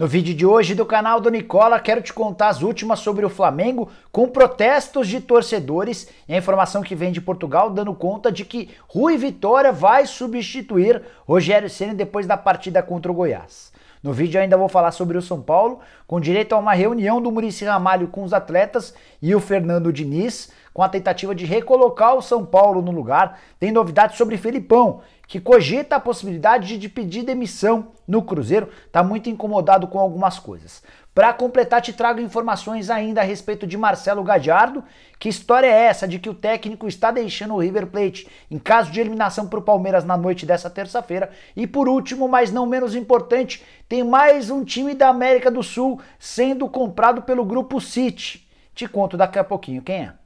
No vídeo de hoje do canal do Nicola, quero te contar as últimas sobre o Flamengo com protestos de torcedores e a informação que vem de Portugal dando conta de que Rui Vitória vai substituir Rogério Ceni depois da partida contra o Goiás. No vídeo ainda vou falar sobre o São Paulo, com direito a uma reunião do Murici Ramalho com os atletas e o Fernando Diniz, com a tentativa de recolocar o São Paulo no lugar. Tem novidades sobre Felipão, que cogita a possibilidade de pedir demissão no Cruzeiro, está muito incomodado com algumas coisas. Para completar, te trago informações ainda a respeito de Marcelo Gadiardo. Que história é essa de que o técnico está deixando o River Plate em caso de eliminação para o Palmeiras na noite dessa terça-feira? E por último, mas não menos importante, tem mais um time da América do Sul sendo comprado pelo Grupo City. Te conto daqui a pouquinho quem é.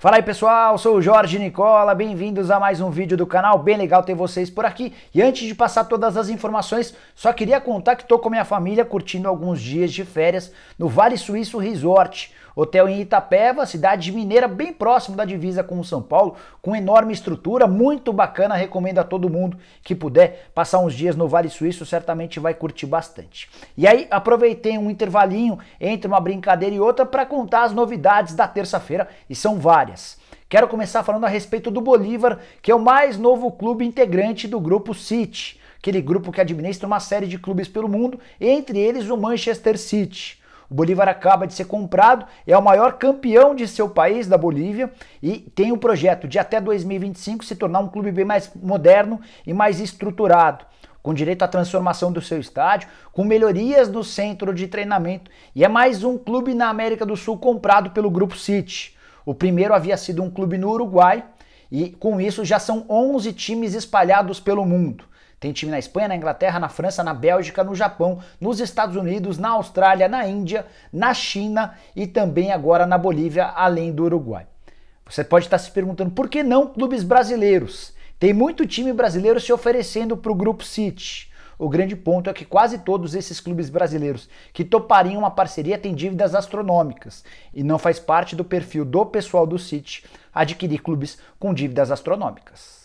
Fala aí pessoal, sou o Jorge Nicola, bem-vindos a mais um vídeo do canal, bem legal ter vocês por aqui. E antes de passar todas as informações, só queria contar que estou com minha família curtindo alguns dias de férias no Vale Suíço Resort, Hotel em Itapeva, cidade mineira bem próximo da divisa com o São Paulo, com enorme estrutura, muito bacana. Recomendo a todo mundo que puder passar uns dias no Vale Suíço, certamente vai curtir bastante. E aí aproveitei um intervalinho entre uma brincadeira e outra para contar as novidades da terça-feira e são várias. Quero começar falando a respeito do Bolívar, que é o mais novo clube integrante do grupo City, aquele grupo que administra uma série de clubes pelo mundo, entre eles o Manchester City. O Bolívar acaba de ser comprado, é o maior campeão de seu país, da Bolívia, e tem o projeto de até 2025 se tornar um clube bem mais moderno e mais estruturado com direito à transformação do seu estádio, com melhorias no centro de treinamento, e é mais um clube na América do Sul comprado pelo Grupo City. O primeiro havia sido um clube no Uruguai, e com isso já são 11 times espalhados pelo mundo. Tem time na Espanha, na Inglaterra, na França, na Bélgica, no Japão, nos Estados Unidos, na Austrália, na Índia, na China e também agora na Bolívia, além do Uruguai. Você pode estar se perguntando por que não clubes brasileiros? Tem muito time brasileiro se oferecendo para o Grupo City. O grande ponto é que quase todos esses clubes brasileiros que topariam uma parceria têm dívidas astronômicas e não faz parte do perfil do pessoal do City adquirir clubes com dívidas astronômicas.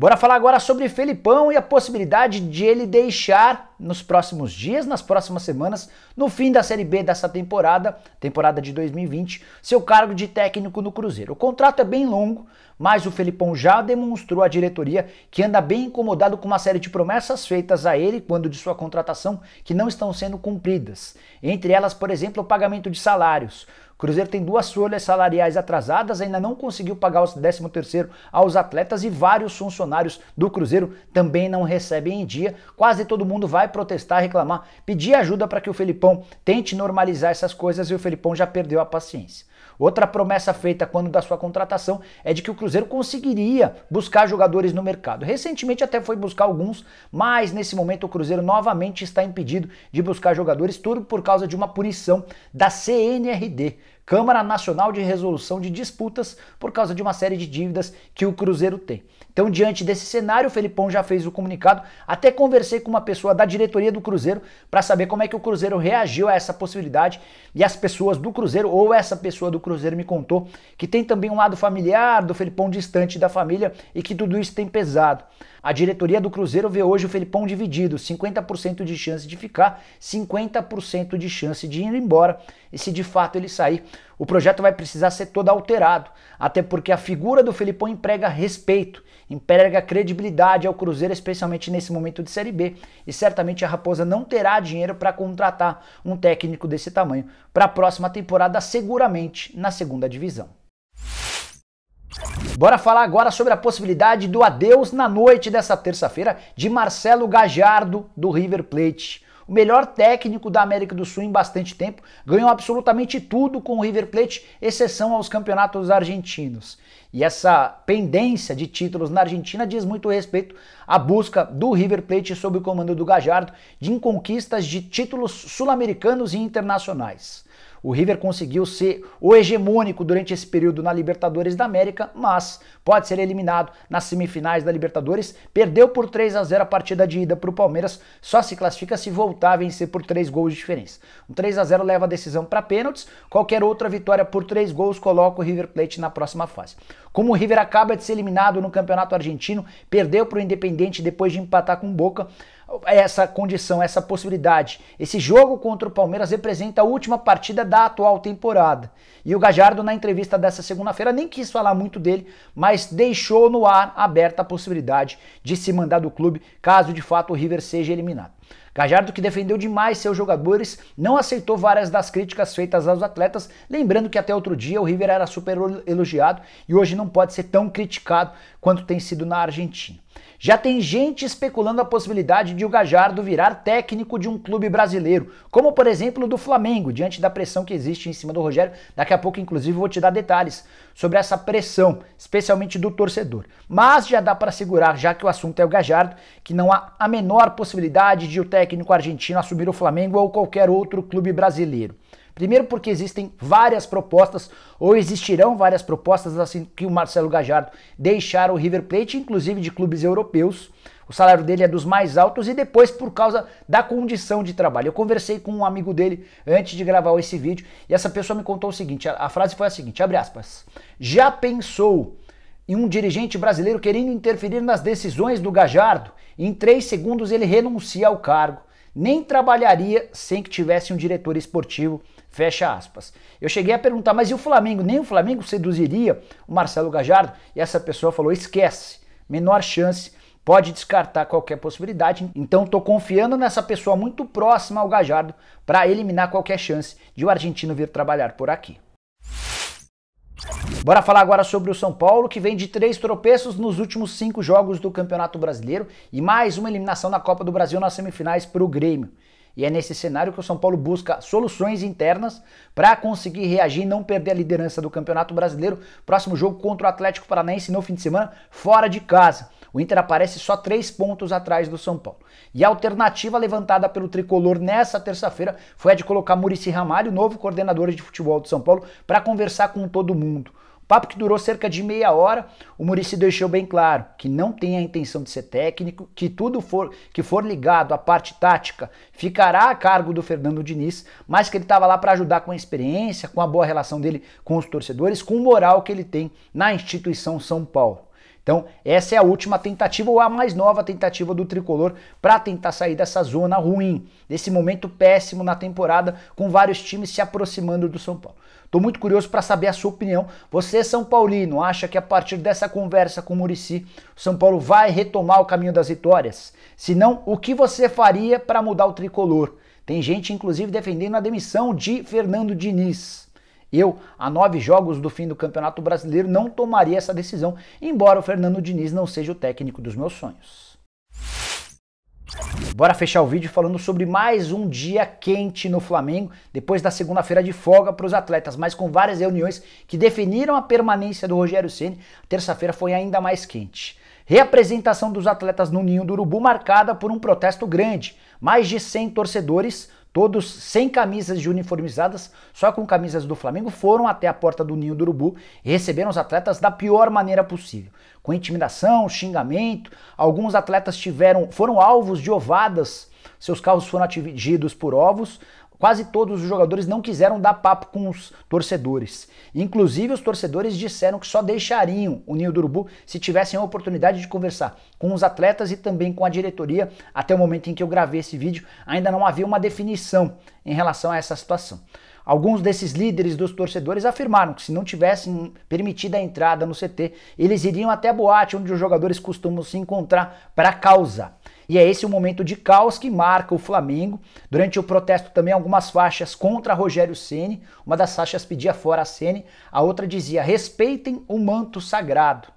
Bora falar agora sobre Felipão e a possibilidade de ele deixar nos próximos dias, nas próximas semanas, no fim da Série B dessa temporada, temporada de 2020, seu cargo de técnico no Cruzeiro. O contrato é bem longo, mas o Felipão já demonstrou à diretoria que anda bem incomodado com uma série de promessas feitas a ele quando de sua contratação que não estão sendo cumpridas. Entre elas, por exemplo, o pagamento de salários. Cruzeiro tem duas folhas salariais atrasadas, ainda não conseguiu pagar o 13 terceiro aos atletas e vários funcionários do Cruzeiro também não recebem em dia. Quase todo mundo vai protestar, reclamar, pedir ajuda para que o Felipão tente normalizar essas coisas e o Felipão já perdeu a paciência. Outra promessa feita quando da sua contratação é de que o Cruzeiro conseguiria buscar jogadores no mercado. Recentemente até foi buscar alguns, mas nesse momento o Cruzeiro novamente está impedido de buscar jogadores, tudo por causa de uma punição da CNRD. Câmara Nacional de Resolução de Disputas por causa de uma série de dívidas que o Cruzeiro tem. Então, diante desse cenário, o Felipão já fez o comunicado. Até conversei com uma pessoa da diretoria do Cruzeiro para saber como é que o Cruzeiro reagiu a essa possibilidade. E as pessoas do Cruzeiro, ou essa pessoa do Cruzeiro, me contou que tem também um lado familiar do Felipão distante da família e que tudo isso tem pesado. A diretoria do Cruzeiro vê hoje o Felipão dividido, 50% de chance de ficar, 50% de chance de ir embora. E se de fato ele sair, o projeto vai precisar ser todo alterado, até porque a figura do Felipão emprega respeito, emprega credibilidade ao Cruzeiro, especialmente nesse momento de Série B, e certamente a Raposa não terá dinheiro para contratar um técnico desse tamanho para a próxima temporada, seguramente na segunda divisão. Bora falar agora sobre a possibilidade do adeus na noite dessa terça-feira de Marcelo Gajardo do River Plate. O melhor técnico da América do Sul em bastante tempo, ganhou absolutamente tudo com o River Plate, exceção aos campeonatos argentinos. E essa pendência de títulos na Argentina diz muito respeito à busca do River Plate sob o comando do Gajardo de conquistas de títulos sul-americanos e internacionais. O River conseguiu ser o hegemônico durante esse período na Libertadores da América, mas pode ser eliminado nas semifinais da Libertadores. Perdeu por 3 a 0 a partida de ida para o Palmeiras, só se classifica se voltar a vencer por 3 gols de diferença. Um 3 a 0 leva a decisão para pênaltis. Qualquer outra vitória por 3 gols coloca o River Plate na próxima fase. Como o River acaba de ser eliminado no Campeonato Argentino, perdeu para o Independente depois de empatar com o Boca, essa condição, essa possibilidade. Esse jogo contra o Palmeiras representa a última partida da atual temporada. E o Gajardo, na entrevista dessa segunda-feira, nem quis falar muito dele, mas deixou no ar aberta a possibilidade de se mandar do clube caso de fato o River seja eliminado. Gajardo, que defendeu demais seus jogadores, não aceitou várias das críticas feitas aos atletas, lembrando que até outro dia o River era super elogiado e hoje não pode ser tão criticado quanto tem sido na Argentina. Já tem gente especulando a possibilidade de o Gajardo virar técnico de um clube brasileiro, como por exemplo do Flamengo, diante da pressão que existe em cima do Rogério. Daqui a pouco, inclusive, vou te dar detalhes sobre essa pressão, especialmente do torcedor. Mas já dá para segurar, já que o assunto é o Gajardo, que não há a menor possibilidade de o técnico argentino assumir o Flamengo ou qualquer outro clube brasileiro. Primeiro, porque existem várias propostas, ou existirão várias propostas assim que o Marcelo Gajardo deixar o River Plate, inclusive de clubes europeus. O salário dele é dos mais altos e depois por causa da condição de trabalho. Eu conversei com um amigo dele antes de gravar esse vídeo e essa pessoa me contou o seguinte: a, a frase foi a seguinte, abre aspas. Já pensou em um dirigente brasileiro querendo interferir nas decisões do Gajardo? Em três segundos ele renuncia ao cargo. Nem trabalharia sem que tivesse um diretor esportivo Fecha aspas. Eu cheguei a perguntar, mas e o Flamengo? Nem o Flamengo seduziria o Marcelo Gajardo? E essa pessoa falou: esquece, menor chance, pode descartar qualquer possibilidade. Então estou confiando nessa pessoa muito próxima ao Gajardo para eliminar qualquer chance de o argentino vir trabalhar por aqui. Bora falar agora sobre o São Paulo, que vem de três tropeços nos últimos cinco jogos do Campeonato Brasileiro e mais uma eliminação na Copa do Brasil nas semifinais para o Grêmio. E é nesse cenário que o São Paulo busca soluções internas para conseguir reagir e não perder a liderança do Campeonato Brasileiro. Próximo jogo contra o Atlético Paranaense no fim de semana, fora de casa. O Inter aparece só três pontos atrás do São Paulo. E a alternativa levantada pelo tricolor nessa terça-feira foi a de colocar Murici Ramalho, novo coordenador de futebol do São Paulo, para conversar com todo mundo. Papo que durou cerca de meia hora, o Murici deixou bem claro que não tem a intenção de ser técnico, que tudo for, que for ligado à parte tática ficará a cargo do Fernando Diniz, mas que ele estava lá para ajudar com a experiência, com a boa relação dele com os torcedores, com o moral que ele tem na instituição São Paulo. Então, essa é a última tentativa ou a mais nova tentativa do tricolor para tentar sair dessa zona ruim, desse momento péssimo na temporada, com vários times se aproximando do São Paulo. Estou muito curioso para saber a sua opinião. Você, São Paulino, acha que a partir dessa conversa com o Murici, o São Paulo vai retomar o caminho das vitórias? Se não, o que você faria para mudar o tricolor? Tem gente, inclusive, defendendo a demissão de Fernando Diniz. Eu, a nove jogos do fim do Campeonato Brasileiro, não tomaria essa decisão, embora o Fernando Diniz não seja o técnico dos meus sonhos. Bora fechar o vídeo falando sobre mais um dia quente no Flamengo, depois da segunda-feira de folga para os atletas, mas com várias reuniões que definiram a permanência do Rogério Ceni. Terça-feira foi ainda mais quente. Reapresentação dos atletas no Ninho do Urubu marcada por um protesto grande. Mais de 100 torcedores Todos sem camisas de uniformizadas, só com camisas do Flamengo, foram até a porta do Ninho do Urubu e receberam os atletas da pior maneira possível. Com intimidação, xingamento, alguns atletas tiveram, foram alvos de ovadas, seus carros foram atingidos por ovos, Quase todos os jogadores não quiseram dar papo com os torcedores. Inclusive, os torcedores disseram que só deixariam o Ninho do Urubu se tivessem a oportunidade de conversar com os atletas e também com a diretoria. Até o momento em que eu gravei esse vídeo, ainda não havia uma definição em relação a essa situação. Alguns desses líderes dos torcedores afirmaram que se não tivessem permitido a entrada no CT, eles iriam até a boate onde os jogadores costumam se encontrar para causar. E é esse o momento de caos que marca o Flamengo. Durante o protesto também algumas faixas contra Rogério Ceni. Uma das faixas pedia fora a Ceni, a outra dizia: "Respeitem o manto sagrado".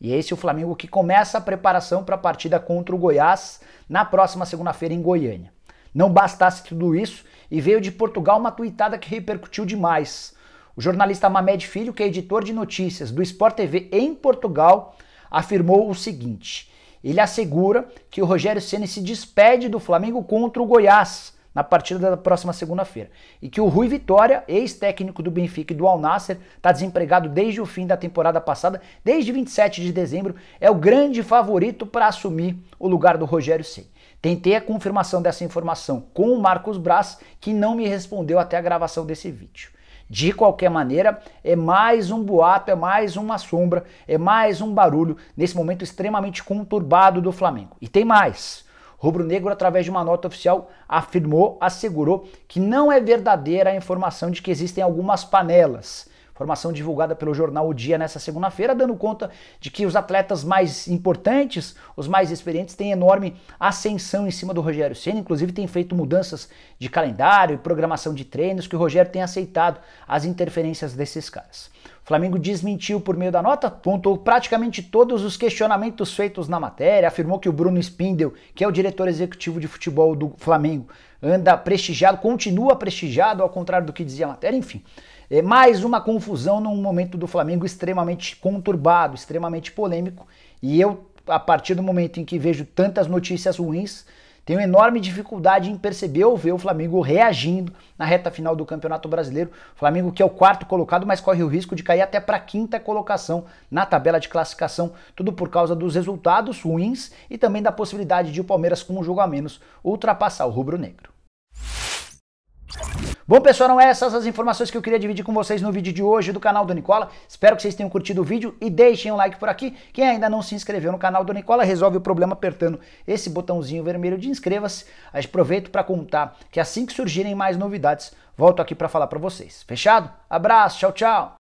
E é esse é o Flamengo que começa a preparação para a partida contra o Goiás na próxima segunda-feira em Goiânia. Não bastasse tudo isso, e veio de Portugal uma tuitada que repercutiu demais. O jornalista Mamed Filho, que é editor de notícias do Sport TV em Portugal, afirmou o seguinte: ele assegura que o Rogério Ceni se despede do Flamengo contra o Goiás na partida da próxima segunda-feira e que o Rui Vitória, ex-técnico do Benfica e do Al está desempregado desde o fim da temporada passada, desde 27 de dezembro, é o grande favorito para assumir o lugar do Rogério Ceni. Tentei a confirmação dessa informação com o Marcos Braz, que não me respondeu até a gravação desse vídeo. De qualquer maneira, é mais um boato, é mais uma sombra, é mais um barulho nesse momento extremamente conturbado do Flamengo. E tem mais. Rubro Negro, através de uma nota oficial, afirmou, assegurou que não é verdadeira a informação de que existem algumas panelas Informação divulgada pelo jornal O Dia nessa segunda-feira, dando conta de que os atletas mais importantes, os mais experientes, têm enorme ascensão em cima do Rogério Senna. Inclusive, tem feito mudanças de calendário e programação de treinos que o Rogério tem aceitado as interferências desses caras. O Flamengo desmentiu por meio da nota, pontuou praticamente todos os questionamentos feitos na matéria, afirmou que o Bruno Spindel, que é o diretor executivo de futebol do Flamengo, anda prestigiado, continua prestigiado, ao contrário do que dizia a matéria, enfim. É mais uma confusão num momento do Flamengo extremamente conturbado, extremamente polêmico. E eu, a partir do momento em que vejo tantas notícias ruins, tenho enorme dificuldade em perceber ou ver o Flamengo reagindo na reta final do Campeonato Brasileiro. Flamengo que é o quarto colocado, mas corre o risco de cair até para a quinta colocação na tabela de classificação, tudo por causa dos resultados ruins e também da possibilidade de o Palmeiras com um jogo a menos ultrapassar o rubro-negro. Bom, pessoal, não é essas as informações que eu queria dividir com vocês no vídeo de hoje do canal do Nicola. Espero que vocês tenham curtido o vídeo e deixem um like por aqui. Quem ainda não se inscreveu no canal do Nicola, resolve o problema apertando esse botãozinho vermelho de inscreva-se. Aproveito para contar que assim que surgirem mais novidades, volto aqui para falar para vocês. Fechado? Abraço, tchau, tchau.